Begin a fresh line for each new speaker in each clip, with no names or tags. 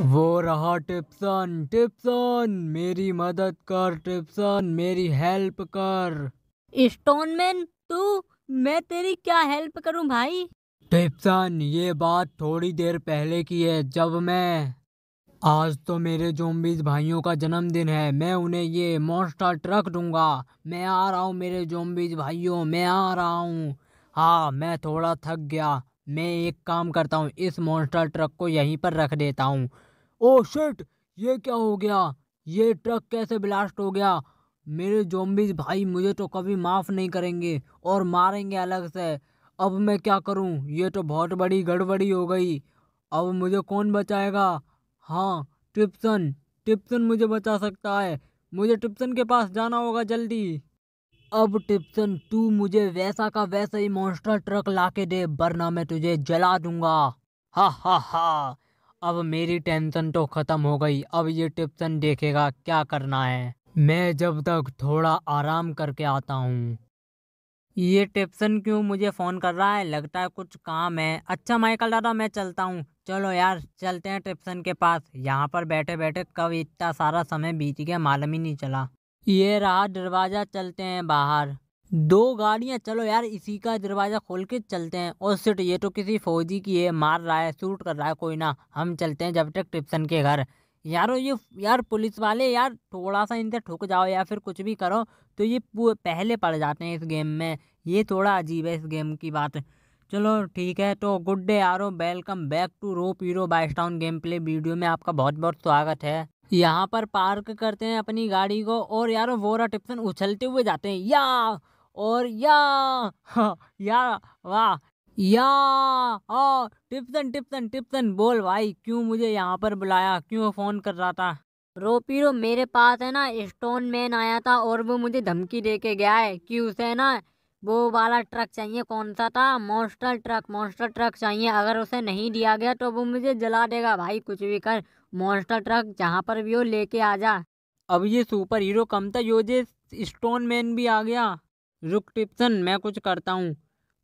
वो रहा टिप्सन टिप्सन मेरी मदद कर टिप्सन मेरी हेल्प कर स्टोनमैन तू मैं तेरी क्या हेल्प करूं भाई टिप्सन ये बात थोड़ी देर पहले की है जब मैं आज तो मेरे जोम्बीज भाइयों का जन्मदिन है मैं उन्हें ये मॉन्स्टर ट्रक दूंगा मैं आ रहा हूँ मेरे जोम्बीज भाइयों मैं आ रहा हूँ हाँ मैं थोड़ा थक गया मैं एक काम करता हूँ इस मॉन्स्टर ट्रक को यहीं पर रख देता हूँ ओ शिट ये क्या हो गया ये ट्रक कैसे ब्लास्ट हो गया मेरे जोम्बिस भाई मुझे तो कभी माफ़ नहीं करेंगे और मारेंगे अलग से अब मैं क्या करूं ये तो बहुत बड़ी गड़बड़ी हो गई अब मुझे कौन बचाएगा हाँ टिप्सन टिप्सन मुझे बचा सकता है मुझे टिप्सन के पास जाना होगा जल्दी अब टिप्सन तू मुझे वैसा का वैसा ही मॉन्स्टर ट्रक ला के दे वरना मैं तुझे जला दूंगा हा हा हा अब मेरी टेंशन तो ख़त्म हो गई अब ये टिप्सन देखेगा क्या करना है मैं जब तक थोड़ा आराम करके आता हूँ ये टिप्सन क्यों मुझे फ़ोन कर रहा है लगता है कुछ काम है अच्छा माइकल दादा मैं चलता हूँ चलो यार चलते हैं टिप्सन के पास यहाँ पर बैठे बैठे कब इतना सारा समय बीत गया मालूम ही नहीं चला ये रहा दरवाज़ा चलते हैं बाहर दो गाड़ियां चलो यार इसी का दरवाज़ा खोल के चलते हैं और सिट ये तो किसी फौजी की है मार रहा है सूट कर रहा है कोई ना हम चलते हैं जब तक टिप्सन के घर यारो ये यार पुलिस वाले यार थोड़ा सा इनसे ठुक जाओ या फिर कुछ भी करो तो ये पहले पड़ जाते हैं इस गेम में ये थोड़ा अजीब है इस गेम की बात चलो ठीक है तो गुड डे यारो welcome back to rope hero Vice town game play video में आपका बहुत बहुत स्वागत है यहाँ पर पार्क करते हैं अपनी गाड़ी को और यारो वोरा टिप्सन उछलते हुए जाते हैं या और या या वाह या ओ टिप्तन टिप्तन टिप्तन बोल भाई क्यों मुझे यहाँ पर बुलाया क्यों फ़ोन कर रहा था रो पीरो मेरे पास है ना स्टोन मैन आया था और वो मुझे धमकी दे के गया है कि उसे ना वो वाला ट्रक चाहिए कौन सा था मॉन्स्टर ट्रक मॉन्स्टर ट्रक चाहिए अगर उसे नहीं दिया गया तो वो मुझे जला देगा भाई कुछ भी कर मॉन्स्टर ट्रक जहाँ पर भी हो लेके आ जा अब ये सुपर हीरो कम था योजे स्टोन मैन भी आ गया रुक टिप्सन मैं कुछ करता हूँ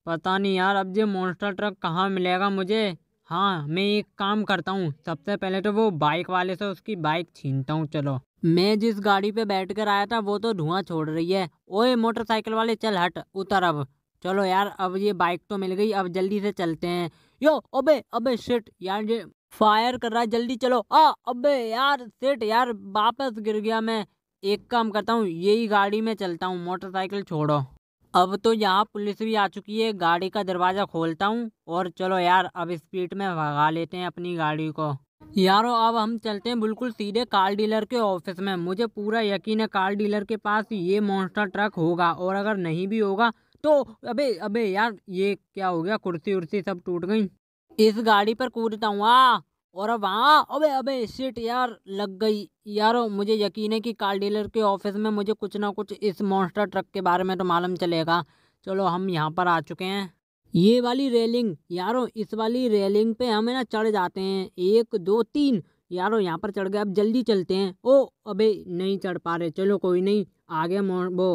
पता नहीं यार अब ये मोन्स्टर ट्रक कहाँ मिलेगा मुझे हाँ मैं एक काम करता हूँ सबसे पहले तो वो बाइक वाले से उसकी बाइक छीनता हूँ चलो मैं जिस गाड़ी पे बैठ कर आया था वो तो धुआं छोड़ रही है ओए मोटरसाइकिल वाले चल हट उतर अब चलो यार अब ये बाइक तो मिल गई अब जल्दी से चलते हैं यो अबे अबे शिट यार ये फायर कर रहा है जल्दी चलो आ अबे यार सेट यार वापस गिर गया मैं एक काम करता हूँ यही गाड़ी में चलता हूँ मोटरसाइकिल छोड़ो अब तो यहाँ पुलिस भी आ चुकी है गाड़ी का दरवाज़ा खोलता हूँ और चलो यार अब स्पीड में भगा लेते हैं अपनी गाड़ी को यारो अब हम चलते हैं बिल्कुल सीधे कार डीलर के ऑफिस में मुझे पूरा यकीन है कार डीलर के पास ये मॉन्स्टर ट्रक होगा और अगर नहीं भी होगा तो अबे अबे यार ये क्या हो गया कुर्सी उर्सी सब टूट गई इस गाड़ी पर कूदता हूँ आ और अब हाँ अबे अबे सीट यार लग गई यारो मुझे यकीन है कि कार डीलर के ऑफिस में मुझे कुछ ना कुछ इस मॉन्स्टर ट्रक के बारे में तो मालूम चलेगा चलो हम यहाँ पर आ चुके हैं ये वाली रेलिंग यारो इस वाली रेलिंग पे हम ना चढ़ जाते हैं एक दो तीन यारो यहाँ पर चढ़ गए अब जल्दी चलते हैं ओ अबे नहीं चढ़ पा रहे चलो कोई नहीं आगे वो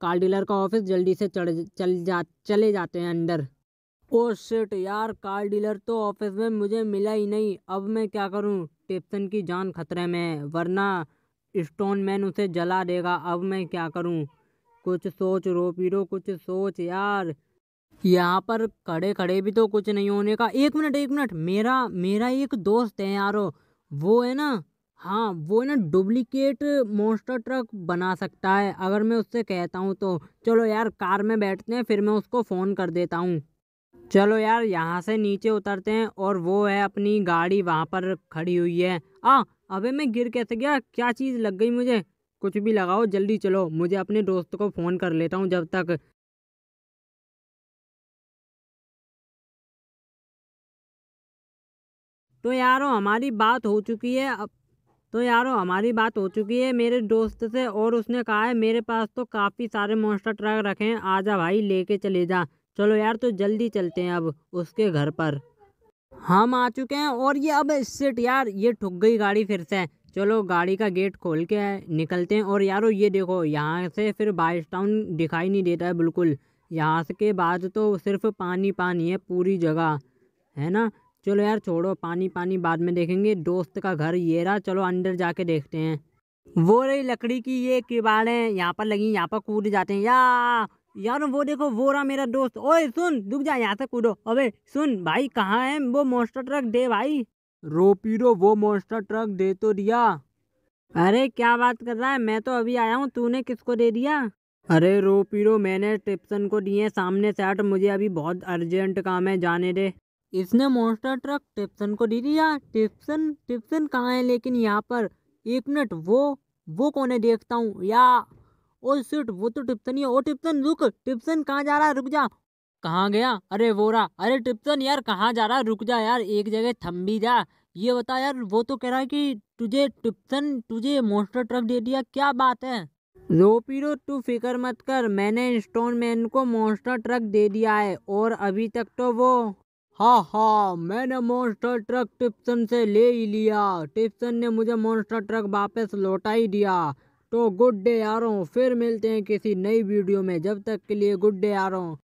कार डीलर का ऑफिस जल्दी से चढ़ चल जा चले जाते हैं अंदर ओ शिट यार कार डीलर तो ऑफिस में मुझे मिला ही नहीं अब मैं क्या करूं टिप्सन की जान खतरे में है वरना मैन उसे जला देगा अब मैं क्या करूं कुछ सोच रो पीरो कुछ सोच यार यहाँ पर खड़े खड़े भी तो कुछ नहीं होने का एक मिनट एक मिनट मेरा मेरा एक दोस्त है यारो वो है ना हाँ वो है ना डुप्लीकेट मोस्टर ट्रक बना सकता है अगर मैं उससे कहता हूँ तो चलो यार कार में बैठते हैं फिर मैं उसको फ़ोन कर देता हूँ चलो यार यहाँ से नीचे उतरते हैं और वो है अपनी गाड़ी वहाँ पर खड़ी हुई है आ हाँ, अबे मैं गिर कैसे गया क्या चीज़ लग गई मुझे कुछ भी लगाओ जल्दी चलो मुझे अपने दोस्त को फ़ोन कर लेता हूँ जब तक तो यारो हमारी बात हो चुकी है अब तो यारो हमारी बात हो चुकी है मेरे दोस्त से और उसने कहा है मेरे पास तो काफ़ी सारे मोस्टर ट्रक रखे हैं आजा भाई लेके चले जा चलो यार तो जल्दी चलते हैं अब उसके घर पर हम आ चुके हैं और ये अब सिट यार ये ठुक गई गाड़ी फिर से चलो गाड़ी का गेट खोल के निकलते हैं और यारो ये देखो यहाँ से फिर बाइस टाउन दिखाई नहीं देता है बिल्कुल यहाँ से के बाद तो सिर्फ पानी पानी है पूरी जगह है ना चलो यार छोड़ो पानी पानी बाद में देखेंगे दोस्त का घर ये रहा चलो अंदर जाके देखते हैं वो रही लकड़ी की ये किबाड़ें यहाँ पर लगी यहाँ पर कूद जाते हैं या यार वो देखो वो रहा मेरा दोस्त ओए सुन दुख जा यहाँ से कूदो अबे सुन भाई कहाँ है वो मोस्टर ट्रक दे भाई रो पीरो वो मोस्टर ट्रक दे तो दिया अरे क्या बात कर रहा है मैं तो अभी आया हूँ तूने किसको दे दिया अरे रो पीरो मैंने टिप्सन को दिए सामने से हट मुझे अभी बहुत अर्जेंट काम है जाने दे इसने मोस्टर ट्रक टिप्सन को दे दिया टिप्सन टिप्सन कहाँ है लेकिन यहाँ पर एक मिनट वो वो कोने देखता हूँ या ओ सीट वो तो टिप्सन ही है ओ टिप्सन रुक टिप्सन कहाँ जा रहा है रुक जा कहाँ गया अरे वोरा अरे टिप्सन यार कहाँ जा रहा है रुक जा यार एक जगह थम भी जा ये बता यार वो तो कह रहा है कि तुझे टिप्सन तुझे मोस्टर ट्रक दे दिया क्या बात है रो पीरो तू फिक्र मत कर मैंने स्टोन मैन को मोस्टर ट्रक दे दिया है और अभी तक तो वो हाँ हाँ मैंने मोस्टर ट्रक टिप्सन से ले ही लिया टिप्सन ने मुझे मोस्टर ट्रक वापस लौटा ही दिया तो गुड डे हूँ फिर मिलते हैं किसी नई वीडियो में जब तक के लिए गुड डे हूँ